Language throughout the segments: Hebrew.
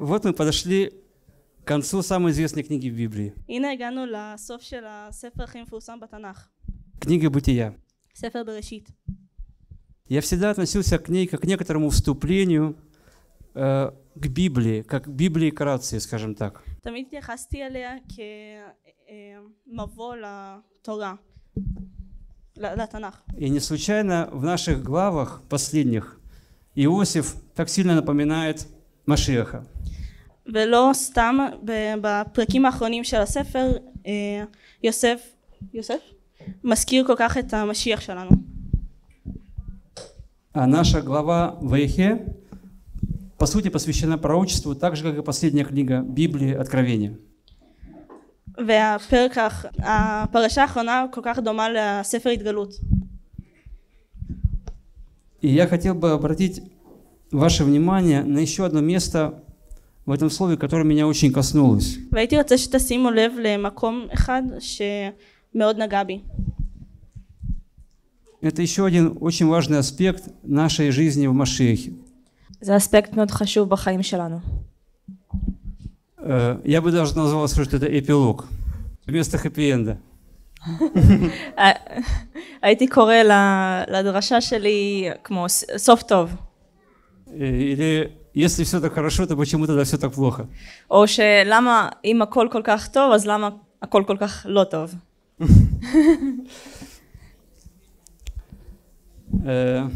Вот мы подошли к концу самой известной книги в Библии. Книга Бытия. Я всегда относился к ней как к некоторому вступлению э, к Библии, как к Библии к скажем так. Э, и не случайно в наших главах последних Иосиф так сильно напоминает משיחה. ולא סתם בפרקים האחרונים של הספר יוסף, יוסף מזכיר כל כך את המשיח שלנו. Наша глава Вейхе по сути посвящена пророчеству, так же как и последняя книга Библии Откровения. והפרק, הפרשה האחרונה כל כך דומה לספר התגלות. И я хотел бы обратить ваше внимание на еще одно место в этом слове, которое меня очень коснулось. Это еще один очень важный аспект нашей жизни в Машехе. זה אספקט מאוד חשוב בחיים שלנו. Я бы даже назвал, что это эпилог. Вместо хэппи-энда. הייתי קורא לדרשה שלי כמו סוף טוב. Э, или если все так хорошо, то почему тогда все так плохо? Э,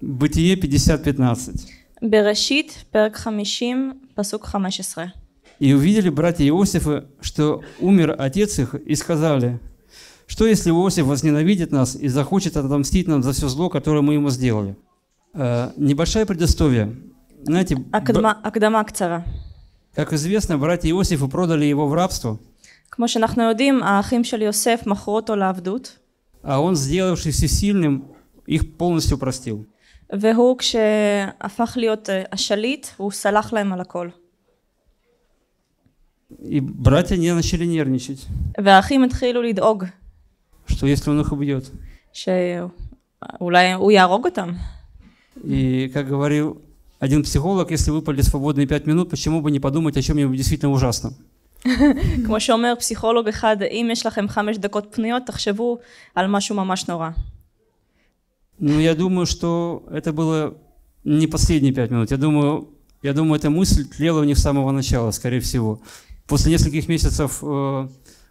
Бытие 50-15. Берешит, перк 50, пасук 15. И увидели братья Иосифа, что умер отец их, и сказали, что если Иосиф возненавидит нас и захочет отомстить нам за все зло, которое мы ему сделали? Небольшая предыстория. Знаете, הקדמה, б... הקדמה Акцара. Как известно, братья Иосифа продали его в рабство. Йодим, שאנחנו יודעים, האחים А он, сделавшись всесильным, их полностью простил. והוא И братья не начали нервничать. לדאוג. Что если он их убьет? שאולי הוא И, как говорил один психолог, если выпали свободные пять минут, почему бы не подумать о чем-нибудь действительно ужасном? כמו שאומר פסיכולוג אחד, אם יש לכם חמש דקות פנויות, תחשבו על משהו ממש נורא. Ну, я думаю, что это было не последние пять минут. Я думаю, я думаю, эта мысль тлела у них с самого начала, скорее всего. После нескольких месяцев э,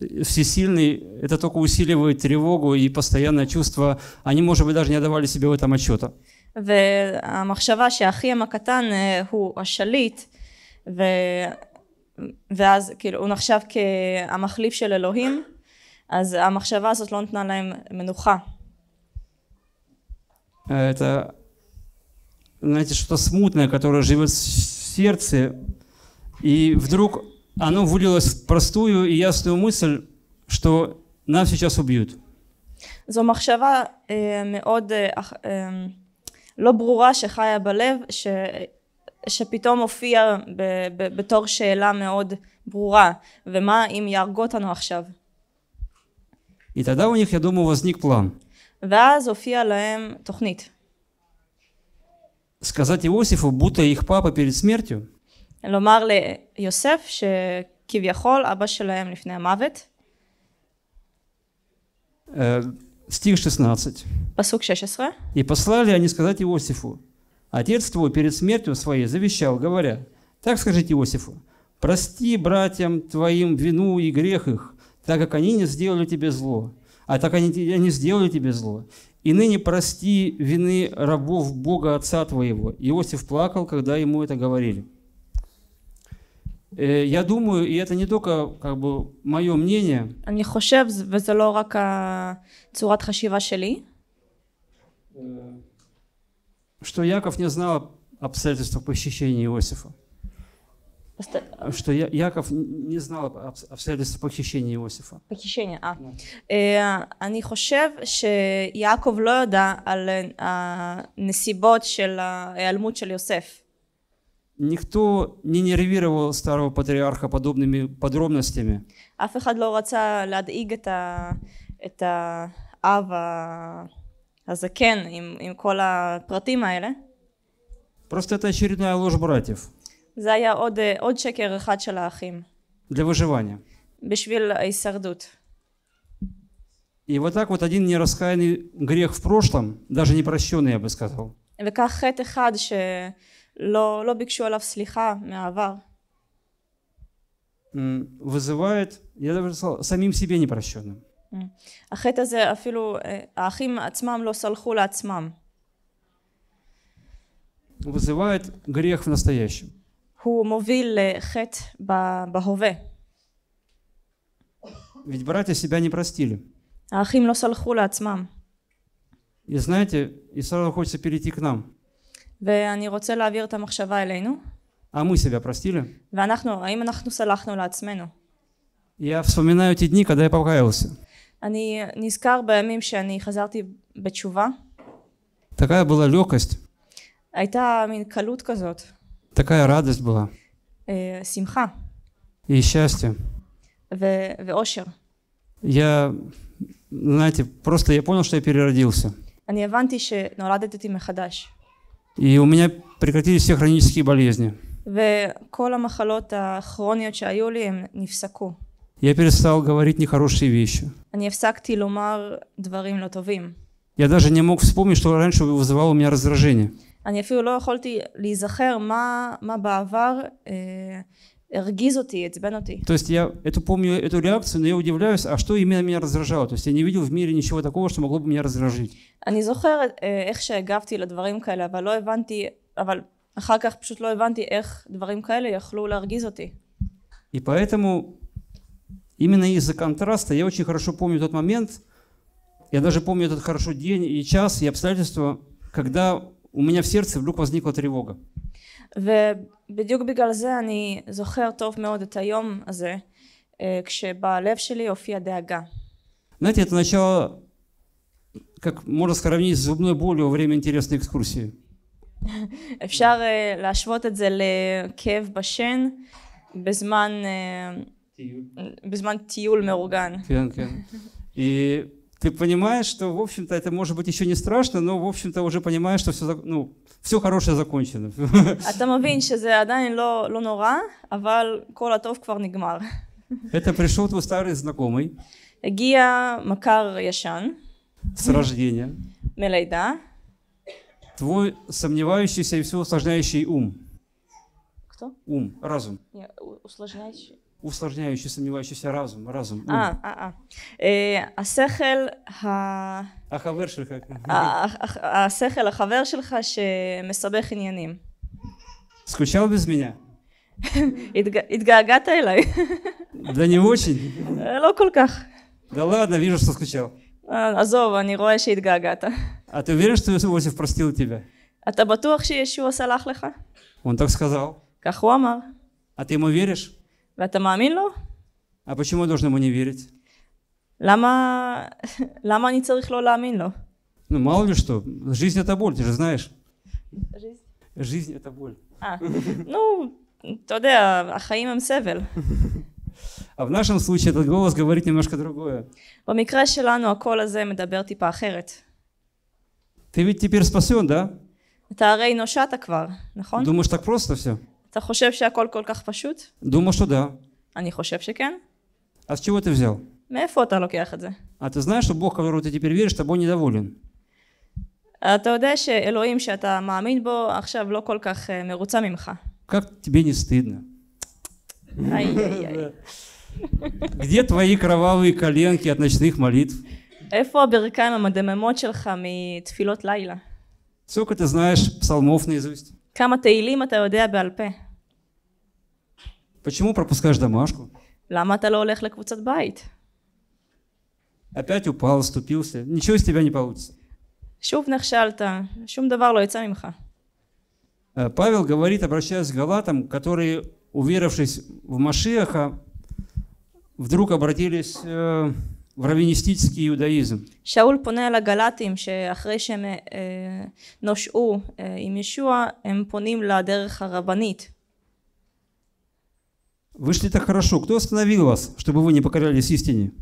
всесильный, это только усиливает тревогу и постоянное чувство, они, может быть, даже не отдавали себе в этом отчета. והמחשבה שאחיהם הקטן הוא השליט, ו... ואז כאילו הוא נחשב כהמחליף של אלוהים, אז המחשבה הזאת לא נתנה להם מנוחה. Это, знаете, что-то смутное, которое живет в сердце, и вдруг оно вылилось в простую и ясную мысль, что нас сейчас убьют. זו מחשבה אה, מאוד אה, אה, לא ברורה שחיה בלב, ש, שפתאום הופיע ב, ב, בתור שאלה מאוד ברורה, ומה אם יהרגו אותנו עכשיו? И тогда у них, я думаю, возник план. ואז הופיעה להם תוכנית. Сказать Иосифу, будто их папа перед смертью, לומר ליוסף שכביכול אבא שלהם לפני המוות. Э, стих 16. Посук 16. «И послали они сказать Иосифу, Отец твой перед смертью своей завещал, говоря, так скажите Иосифу, прости братьям твоим вину и грех их, так как они не сделали тебе зло, а так они, не сделали тебе зло. И ныне прости вины рабов Бога Отца твоего. Иосиф плакал, когда ему это говорили. я думаю, и это не только как бы мое мнение. אני חושב, וזה לא רק צורת חשיבה שלי. Что Яков не знал обстоятельства похищения Иосифа. Что Яков не знал обстоятельства похищения Иосифа. Похищение, а. Yeah. Uh, что Яков שיעקב לא ידע על הנסיבות של ההיעלמות никто не нервировал старого патриарха подобными подробностями. אף אחד לא רצה להדאיג את, ה, את האב הזקן עם, עם כל הפרטים Просто это очередная ложь братьев. זה היה עוד, עוד שקר אחד של האחים. Для выживания. בשביל ההישרדות. И вот так вот один нераскаянный грех в прошлом, даже непрощенный, я бы сказал. וכך חטא אחד ש... לא, לא ביקשו עליו סליחה מהעבר. вызывает, я даже сказал, самим себе непрощенным. החטא הזה אפילו האחים עצמם לא סלחו לעצמם. вызывает грех в настоящем. הוא מוביל לחטא בהווה. Ведь братья себя не простили. האחים לא סלחו לעצמם. И знаете, и сразу хочется перейти к нам. ואני רוצה להעביר את המחשבה אלינו. А мы себя простили? ואנחנו, האם אנחנו סלחנו לעצמנו? Я вспоминаю те дни, когда я покаялся. אני נזכר בימים שאני חזרתי בתשובה. Такая была легкость, הייתה מין קלות כזאת, такая радость была э, שמחה и счастье. ואושר. Я, знаете, просто я понял, что я переродился. אני הבנתי שנולדתי מחדש. И у меня прекратились все хронические болезни. Эм Я перестал говорить нехорошие вещи. Я даже не мог вспомнить, что раньше вызывало у меня раздражение. То есть я эту помню эту реакцию, но я удивляюсь, а что именно меня раздражало? То есть я не видел в мире ничего такого, что могло бы меня раздражить. אני זוכרת איך שהגבתי לדברים כאלה, אבל לא הבנתי, אבל אחר כך פשוט לא הבנתי איך דברים כאלה יכלו להרגיז אותי. И поэтому именно из-за контраста я очень хорошо помню тот момент, я даже помню этот хорошо день и час и обстоятельства, когда у меня в сердце вдруг возникла тревога. Знаете, это начало, как можно сравнить с зубной болью во время интересной экскурсии. אפשר uh, להשוות את זה לכאב בשן בזמן, uh, טיול. בזמן טיול מאורגן. כן, כן. ты понимаешь, что, в общем-то, это может быть еще не страшно, но, в общем-то, уже понимаешь, что все, ну, все хорошее закончено. А а а это пришел твой старый знакомый. הגיע מכר С рождения. מלידה. Твой сомневающийся и все усложняющий ум. Кто? Ум, разум. усложняющий. усложняющий, сомневающийся разум, разум. אה, אה, אה. השכל ה... החבר שלך. השכל, החבר שלך שמסבך עניינים. скучал без меня? התגעגעת אליי. Да не очень. לא כל Да ладно, вижу, что скучал. עזוב, אני רואה שהתגעגעת. А ты уверен, что Иосиф простил тебя? אתה בטוח שישוע סלח לך? Он так сказал. как הוא А ты ему веришь? ואתה מאמין לו? А почему должен ему не верить? למה, למה אני צריך לא להאמין לו? Ну, мало ли что. Жизнь – это боль, ты же знаешь. жизнь? Жизнь – это боль. А, ну, אתה יודע, החיים הם סבל. А в нашем случае этот голос говорит немножко другое. במקרה שלנו הקול הזה מדבר טיפה אחרת. Ты ведь теперь спасен, да? אתה הרי נושעת כבר, נכון? Думаешь, так просто все? אתה חושב שהכל כל כך פשוט? Думал, что да. אני хושב שכן. А с чего ты взял? מאיפה אתה לוקח את זה? А ты знаешь, что Бог, которого ты теперь веришь, тобой недоволен? אתה יודע שאלוהים שאתה מאמין בו עכשיו לא כל כך מרוצה ממך. Как тебе не стыдно? Ай-яй-яй. Где твои кровавые коленки от ночных молитв? איפה הברכיים המדממות שלך מתפילות לילה? Сколько ты знаешь псалмов наизусть? כמה תהילים אתה יודע בעל פה? Почему пропускаешь домашку? למה אתה לא הולך לקבוצת בית? Опять упал, ступился. Ничего из тебя не получится. שוב нахшалта, шум דבר לא יצא ממך. Павел говорит, обращаясь к галатам, которые, уверовавшись в Машиаха, вдруг обратились э, в раввинистический иудаизм. שאול פונה אל הגלטים שאחרי ношу им Ишуа, им поним ла הם פונים לדרך הרבנית. Вышли так хорошо. Кто остановил вас, чтобы вы не покорялись истине?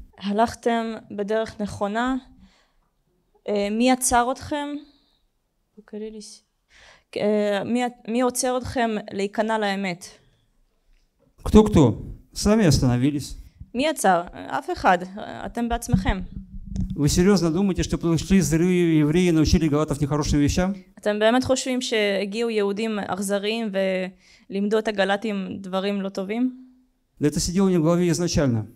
Кто-кто? Сами остановились. Вы серьезно думаете, что пришли злые евреи и научили галатов нехорошим вещам? אתם באמת חושבים שהגיעו יהודים אכזריים ולימדו את הגלטים דברים לא טובים? это сидело у них в голове изначально.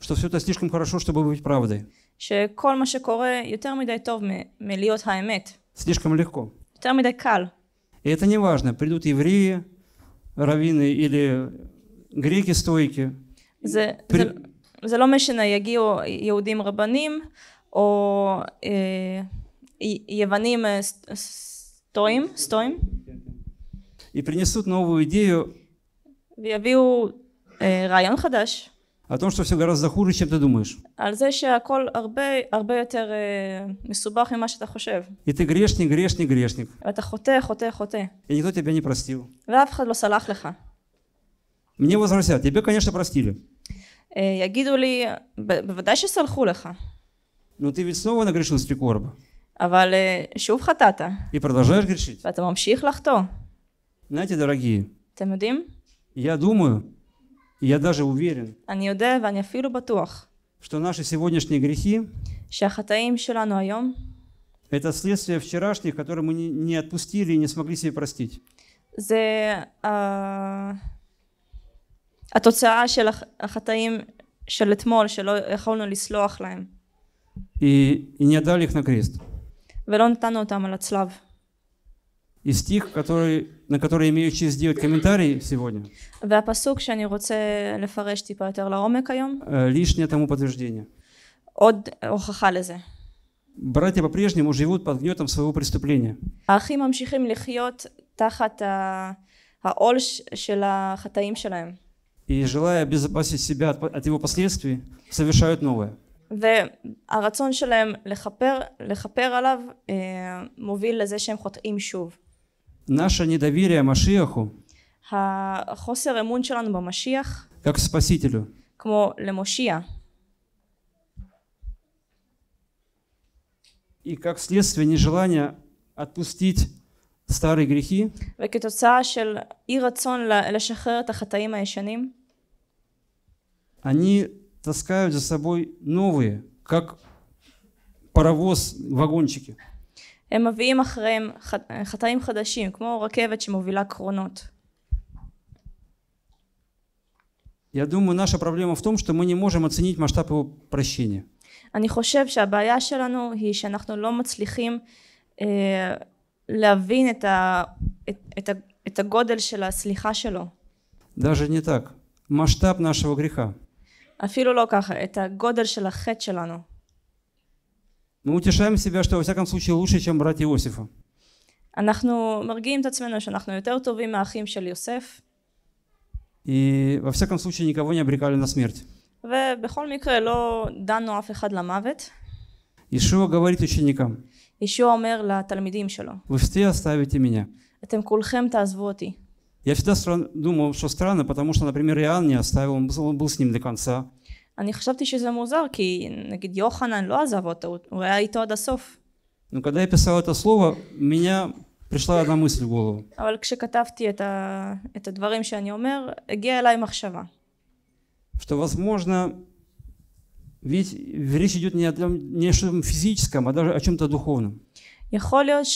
что все это слишком хорошо, чтобы быть правдой. יותר מדי טוב מלהיות האמת. слишком легко. יותר מדי קל. И это не важно, придут евреи, раввины или греки стойки. זה, при... זה, זה и принесут новую идею. ויביאו אה, רעיון חדש. о том, что все гораздо хуже, чем ты думаешь. על זה שהכל הרבה הרבה יותר אה, מסובך ממה שאתה חושב. И ты грешник, грешник, грешник. ואתה חוטא, חוטא, חוטא. И никто тебя не простил. ואף אחד לא סלח לך. Мне возразят, тебе, конечно, простили. אה, יגידו לי, בוודאי שסלחו לך. Но ты ведь снова нагрешил с прикорба. אבל אה, שוב חטאת. И продолжаешь грешить. ואתה ממשיך לחטוא. Знаете, дорогие, יודעים? я думаю, я даже уверен, יודע בטוח что наши сегодняшние грехи היום – это следствие вчерашних, которые мы не- не отпустили и не смогли себе простить. זה ה- התוצאה של הח- החטאים של אתמול שלא יכולנו לסלוח להם и, и не отдали их на крест. ולא נתנו אותם על הצלב. И стих, который на который имею честь сделать комментарий сегодня, лишнее тому подтверждение. Братья по-прежнему живут под гнетом своего преступления. И желая обезопасить себя от, от его последствий, совершают новое. והרצון שלהם לכפר, לכפר עליו אה, מוביל לזה שהם חוטאים שוב. наше недоверие Машиаху, как к спасителю, и как следствие нежелания отпустить старые грехи, они таскают за собой новые, как паровоз, вагончики. הם מביאים אחריהם חטאים חדשים כמו רכבת שמובילה קרונות. אני חושב שהבעיה שלנו היא שאנחנו לא מצליחים אה, להבין את, ה, את, את, את הגודל של הסליחה שלו. אפילו לא ככה, את הגודל של החטא שלנו. Мы утешаем себя, что во всяком случае лучше, чем братья Иосифа. И во всяком случае никого не обрекали на смерть. ובכל מקרה Ишуа говорит ученикам. Вы все оставите меня. Я всегда думал, что странно, потому что, например, Иоанн не оставил, он был с ним до конца. אני חשבתי שזה מוזר, כי נגיד יוחנן לא עזב אותו, הוא היה איתו עד הסוף. Но когда я писал это слово, меня пришла одна мысль в голову. אבל כשכתבתי את, ה... את הדברים שאני אומר, הגיעה אליי מחשבה. Что, возможно, ведь речь идет не о, не о чем физическом, а даже о чем-то духовном. יכול להיות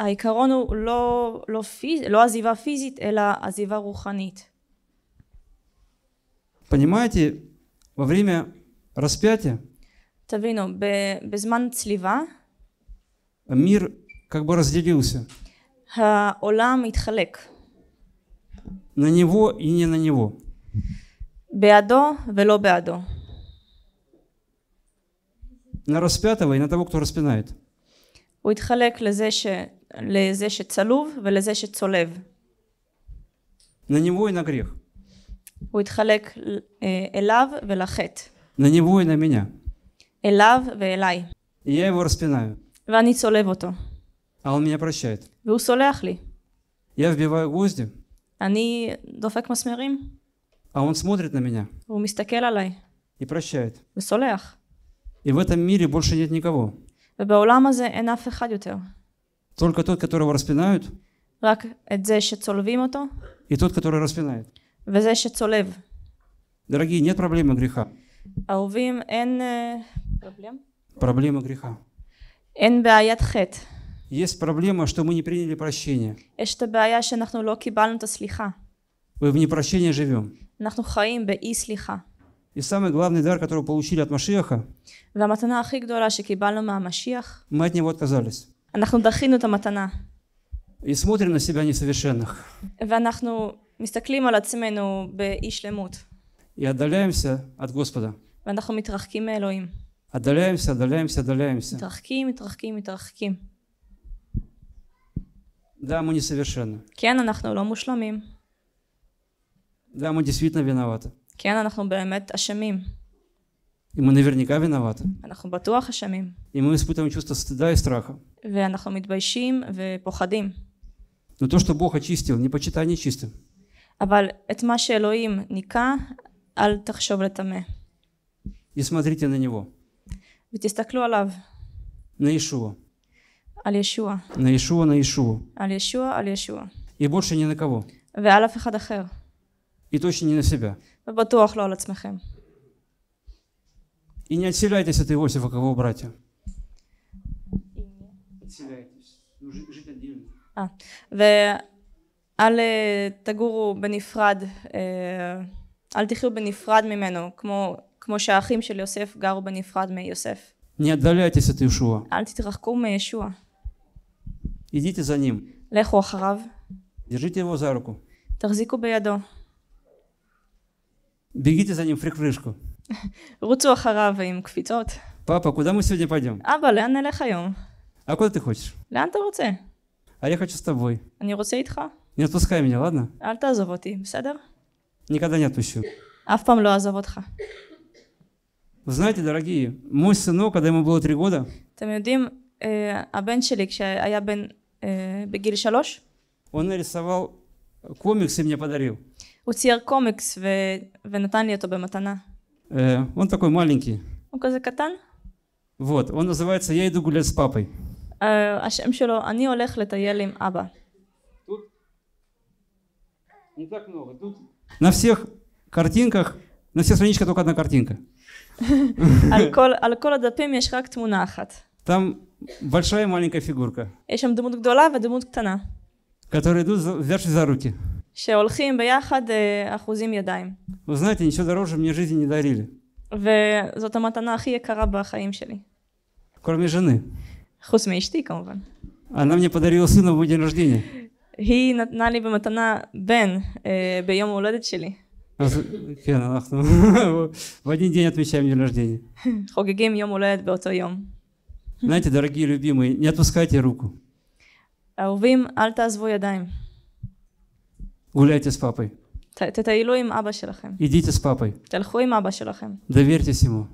שהעיקרון שה... הוא לא, לא, פיז... לא עזיבה פיזית, אלא עזיבה רוחנית. Понимаете, во время распятия תבינו, בזמן צליבה мир как бы разделился. העולם На него и не на него. בעדו ולא בעדו. На распятого и на того, кто распинает. На него и на грех. הוא התחלק אליו ולחטא. На него и на меня. אליו ואליי. И я его распинаю. ואני צולב אותו. А он меня прощает. והוא סולח לי. Я вбиваю гвозди. אני דופק מסמרים. А он смотрит на меня. הוא מסתכל עליי. И прощает. וסולח. И в этом мире больше нет никого. ובעולם הזה אין אף אחד יותר. Только тот, которого распинают. רק את זה שצולבים אותו. И тот, который распинает. וזה שצולב. Дорогие, нет проблемы греха. אהובים, אין... проблем? Проблема греха. אין בעיית חטא. Есть проблема, что мы не приняли прощения. יש את הבעיה שאנחנו לא קיבלנו את הסליחה. Мы в непрощении живем. אנחנו חיים באי סליחה. И самый главный дар, который получили от Машиаха, והמתנה הכי גדולה שקיבלנו מהמשיח, мы от него отказались. אנחנו דחינו את המתנה. И смотрим на себя несовершенных. ואנחנו מסתכלים על עצמנו באי שלמות. ואנחנו מתרחקים מאלוהים. Отдаляемся, отдаляемся, отдаляемся. מתרחקים, מתרחקים, מתרחקים. Да, мы несовершенны. כן, אנחנו לא מושלמים. Да, мы действительно виноваты. כן, אנחנו באמת אשמים. И мы наверняка виноваты. אנחנו בטוח אשמים. И мы испытываем чувство стыда и страха. ואנחנו מתביישים ופוחדים. Но то, что Бог очистил, не почитай нечистым. אבל את מה שאלוהים ניקה, אל תחשוב לטמא. И смотрите на него. ותסתכלו עליו. На Иешуа. על ישוע. На Иешуа, на Иешуа. על ישוע, על ישוע. И больше ни на кого. ועל אף אחד אחר. И точно не на себя. ובטוח לא על עצמכם. И не отселяйтесь от Иосифа, кого братья. Отселяйтесь. Ну, жить отдельно. А, אל אה, תגורו בנפרד, אה, אל תחיו בנפרד ממנו, כמו, כמו שהאחים של יוסף גרו בנפרד מיוסף. אל תתרחקו מישוע. לכו אחריו. תחזיקו בידו. Бегите за ним в רוצו אחריו עם קפיצות. פאפה, куда мы сегодня пойдем? אבא, לאן נלך היום? לאן אתה רוצה? אני רוצה איתך. Не отпускай меня, ладно? Альта зовут и Никогда не отпущу. А а зовут ха. Вы знаете, дорогие, мой сынок, когда ему было три года, он нарисовал комикс и мне подарил. הוא צייר קומיקס ו... ונתן לי אותו במתנה. Он такой маленький. Он כזה קטן. Вот, он называется «Я иду гулять с папой». השם שלו, אני הולך לטייל עם אבא. Не так много. Тут на всех картинках, на всех страничках только одна картинка. על כל הדפים יש Там большая и маленькая фигурка. יש שם דמות גדולה ודמות קטנה. которые идут взявшись за руки. שהולכים ביחד אחוזים ידיים. Вы знаете, ничего дороже мне жизни не дарили. וזאת המתנה הכי יקרה בחיים שלי. кроме жены. חוץ מאשתי כמובן. Она мне подарила сына в мой день рождения. היא נתנה לי במתנה בן אה, ביום ההולדת שלי. אז כן, אנחנו один день отмечаем день рождения. חוגגים יום הולדת באותו יום. Знаете, дорогие любимые, не отпускайте руку. אהובים, אל תעזבו ידיים. Гуляйте с папой. תטיילו עם אבא שלכם. Идите с папой. תלכו עם אבא שלכם. Доверьтесь ему.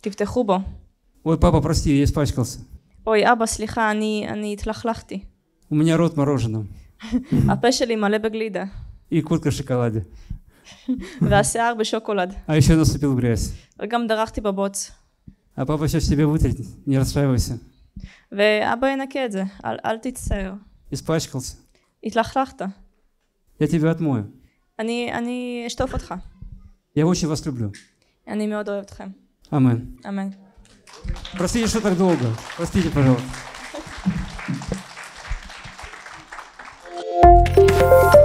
תבטחו בו. Ой, папа, прости, я испачкался. Ой, אבא, סליחה, אני, אני התלכלכתי. У меня рот мороженым. הפה שלי מלא בגלידה. И куртка в шоколаде. והשיער בשוקולד. А еще наступил грязь. וגם דרכתי בבוץ. А папа сейчас тебе вытрет, не расстраивайся. ואבא ינקה את זה, אל, אל תצטער. испачкался. התלכלכת. Я тебя отмою. אני, אני אשטוף אותך. Я очень вас люблю. אני מאוד אוהב אתכם. Амен. Амен. Простите, что так долго. Простите, пожалуйста. Thank you.